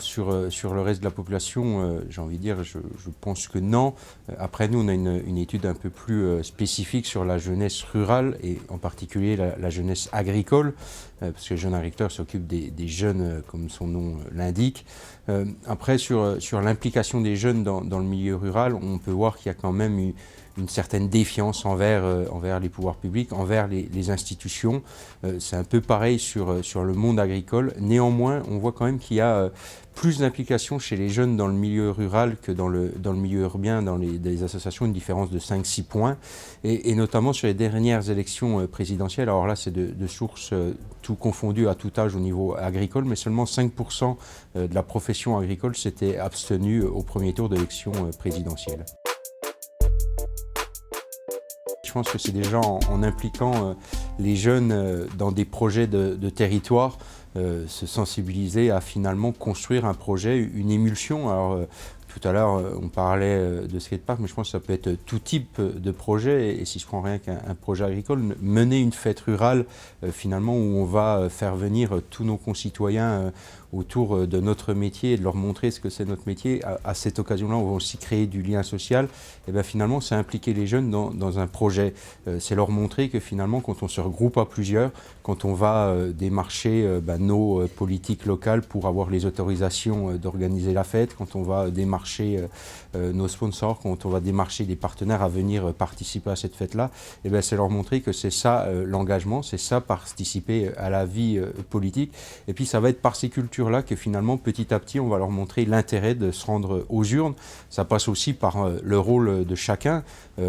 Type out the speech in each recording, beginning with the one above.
Sur, euh, sur, le reste de la population, euh, j'ai envie de dire, je, pense que non. Euh, après, nous, on a une, étude un peu plus spécifique sur la jeunesse rurale et en particulier la, jeunesse agricole, parce que Jeune Agriculteur s'occupe des, des, jeunes, comme son nom l'indique. après, sur, sur l'implication des jeunes dans, dans, le milieu rural, on peut voir qu'il y a quand même eu une certaine défiance envers, euh, envers les pouvoirs publics, envers les, institutions. Euh, c'est un peu pareil sur, euh, sur le monde agricole. Néanmoins, on voit quand même qu'il y a plus d'implication chez les jeunes dans le milieu rural que dans le, dans le milieu urbain, dans les, les associations, une différence de 5-6 points. Et, notamment sur les dernières élections présidentielles, alors là c'est de, de sources tout confondues à tout âge au niveau agricole, mais seulement 5% de la profession agricole s'était abstenue au premier tour d'élection présidentielle. Je pense que c'est déjà en, impliquant euh, les jeunes euh, dans des projets de, territoire euh, se sensibiliser à finalement construire un projet, une émulsion. Alors, tout à l'heure, euh, on parlait euh, de skatepark, mais je pense que ça peut être euh, tout type de projet. Et, si je prends rien qu'un projet agricole, mener une fête rurale, finalement, où on va faire venir tous nos concitoyens autour de notre métier et de leur montrer ce que c'est notre métier. À, cette occasion-là, on va aussi créer du lien social. Et eh bien finalement, c'est impliquer les jeunes dans, un projet. c'est leur montrer que finalement, quand on se regroupe à plusieurs, quand on va démarcher ben, nos politiques locales pour avoir les autorisations d'organiser la fête, quand on va démarcher démarcher euh, euh, nos sponsors, quand on va démarcher des partenaires à venir euh, participer à cette fête-là, eh ben, c'est leur montrer que c'est ça l'engagement, c'est ça participer à la vie politique. Et puis ça va être par ces cultures-là que finalement, petit à petit, on va leur montrer l'intérêt de se rendre aux urnes. Ça passe aussi par le rôle de chacun.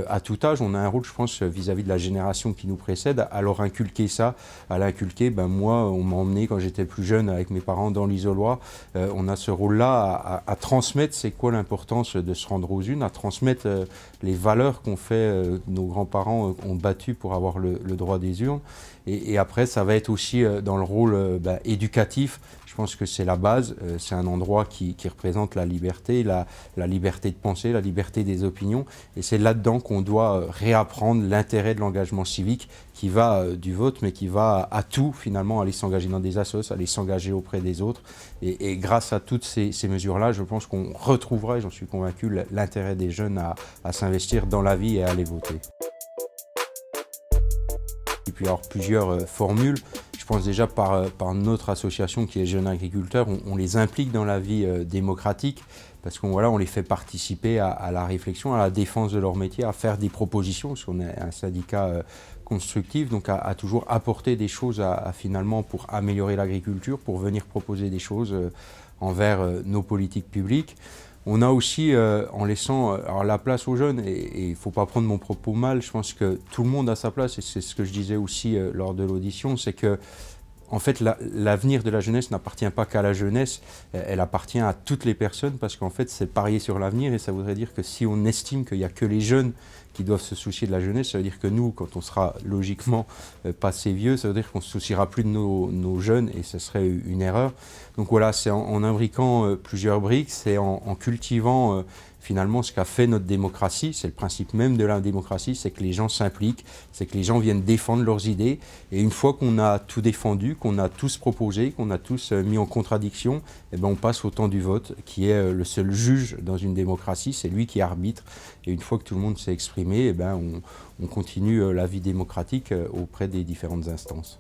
à tout âge, on a un rôle, je pense, vis-à-vis de la génération qui nous précède, à leur inculquer ça, à l'inculquer. Ben, moi, on m'a emmené quand j'étais plus jeune avec mes parents dans l'isoloir. on a ce rôle-là à, transmettre ces l'importance de se rendre aux unes, à transmettre euh, les valeurs qu'ont fait euh, nos grands-parents euh, ont battu pour avoir le, droit des urnes. Et, après, ça va être aussi dans le rôle bah, éducatif. Je pense que c'est la base. c'est un endroit qui, représente la liberté, la, liberté de penser, la liberté des opinions. Et c'est là-dedans qu'on doit réapprendre l'intérêt de l'engagement civique qui va du vote, mais qui va à tout finalement, aller s'engager dans des associations, aller s'engager auprès des autres. Et, grâce à toutes ces mesures-là, je pense qu'on retrouve j'en suis convaincu, l'intérêt des jeunes à, s'investir dans la vie et à aller voter. Et puis y avoir plusieurs euh, formules. Je pense déjà euh, par, notre association qui est Jeunes Agriculteurs, on, les implique dans la vie euh, démocratique parce qu'on on les fait participer à, la réflexion, à la défense de leur métier, à faire des propositions, parce qu'on est un syndicat constructif, donc à, toujours apporter des choses à, finalement pour améliorer l'agriculture, pour venir proposer des choses envers nos politiques publiques. On a aussi, euh, en laissant euh, la place aux jeunes, et il ne faut pas prendre mon propos mal, je pense que tout le monde a sa place, et c'est ce que je disais aussi euh, lors de l'audition, c'est que en fait, l'avenir de la jeunesse n'appartient pas qu'à la jeunesse, euh, elle appartient à toutes les personnes parce qu'en fait, c'est parier sur l'avenir et ça voudrait dire que si on estime qu'il n'y a que les jeunes qui doivent se soucier de la jeunesse, ça veut dire que nous, quand on sera logiquement euh, passé vieux, ça veut dire qu'on ne se souciera plus de nos, jeunes et ce serait une erreur. Donc voilà, c'est en, imbriquant euh, plusieurs briques, c'est en, cultivant finalement, ce qu'a fait notre démocratie, c'est le principe même de la démocratie, c'est que les gens s'impliquent, c'est que les gens viennent défendre leurs idées. Et une fois qu'on a tout défendu, qu'on a tous proposé, qu'on a tous euh, mis en contradiction, eh ben, on passe au temps du vote, qui est euh, le seul juge dans une démocratie, c'est lui qui arbitre. Et une fois que tout le monde s'est exprimé, eh ben, on continue euh, la vie démocratique auprès des différentes instances.